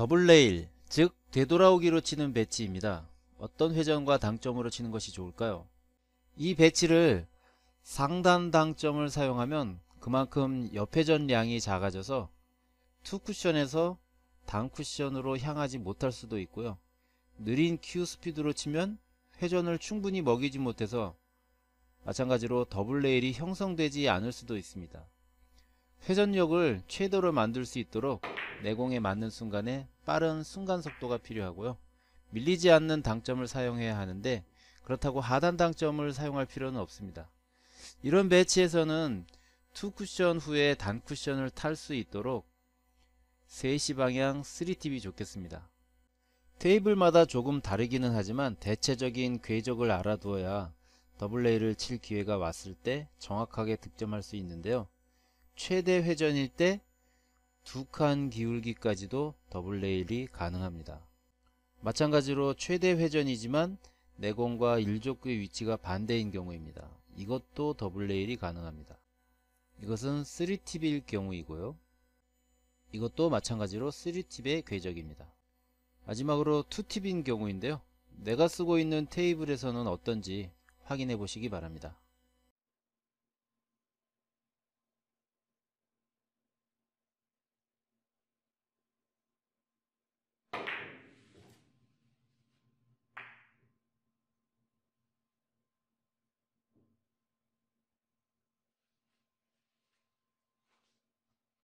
더블레일, 즉 되돌아오기로 치는 배치입니다. 어떤 회전과 당점으로 치는 것이 좋을까요? 이 배치를 상단 당점을 사용하면 그만큼 옆회전량이 작아져서 투쿠션에서 단쿠션으로 향하지 못할 수도 있고요. 느린 큐 스피드로 치면 회전을 충분히 먹이지 못해서 마찬가지로 더블 레일이 형성되지 않을 수도 있습니다. 회전력을 최대로 만들 수 있도록 내공에 맞는 순간에 빠른 순간 속도가 필요하고요. 밀리지 않는 당점을 사용해야 하는데 그렇다고 하단 당점을 사용할 필요는 없습니다. 이런 배치에서는 2 쿠션 후에 단 쿠션을 탈 수 있도록 3시 방향 3팁이 좋겠습니다. 테이블마다 조금 다르기는 하지만 대체적인 궤적을 알아두어야 더블레이를 칠 기회가 왔을 때 정확하게 득점할 수 있는데요. 최대 회전일 때 두칸 기울기까지도 더블 레일이 가능합니다. 마찬가지로 최대 회전이지만 내공과 일족의 위치가 반대인 경우입니다. 이것도 더블 레일이 가능합니다. 이것은 3팁일 경우이고요. 이것도 마찬가지로 3팁의 궤적입니다. 마지막으로 2팁인 경우인데요. 내가 쓰고 있는 테이블에서는 어떤지 확인해 보시기 바랍니다.